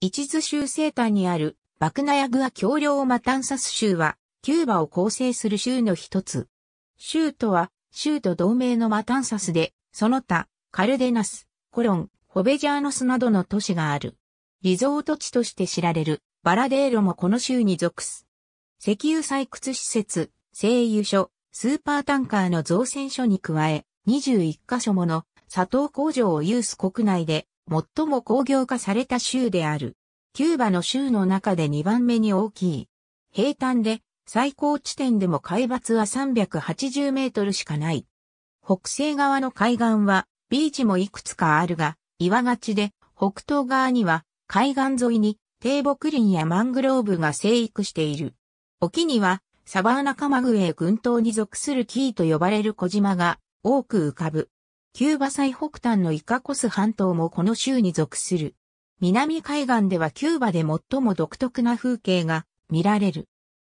一途州西端にあるバクナヤグア橋梁マタンサス州は、キューバを構成する州の一つ。州とは、州と同盟のマタンサスで、その他、カルデナス、コロン、ホベジャーノスなどの都市がある。リゾート地として知られる、バラデーロもこの州に属す。石油採掘施設、製油所、スーパータンカーの造船所に加え、21カ所もの砂糖工場を有す国内で最も工業化された州である。キューバの州の中で2番目に大きい。平坦で、最高地点でも海抜は380メートルしかない。北西側の海岸は、ビーチもいくつかあるが、岩がちで、北東側には、海岸沿いに、低木林やマングローブが生育している。沖には、サバーナカマグエ群島に属するキーと呼ばれる小島が多く浮かぶ。キューバ最北端のイカコス半島もこの州に属する。南海岸ではキューバで最も独特な風景が見られる。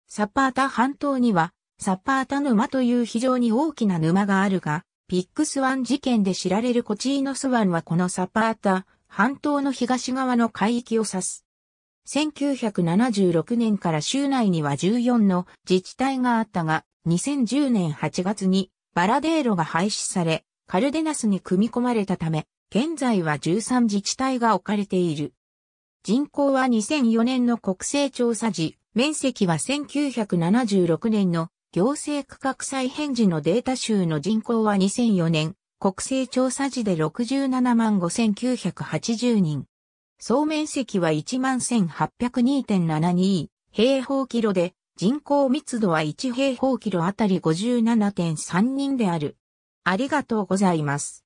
サパータ半島には、サパータ沼という非常に大きな沼があるが、ピックスワン事件で知られるコチーノスワンはこのサパータ半島の東側の海域を指す。1976年から州内には14の自治体があったが、2010年8月にバラデーロが廃止され、カルデナスに組み込まれたため、現在は13自治体が置かれている。人口は2004年の国勢調査時、面積は1976年の行政区画再編時のデータ集の人口は2004年、国勢調査時で67万5980人。総面積は11,802.72平方キロで、人口密度は1平方キロあたり57.3人である。ありがとうございます。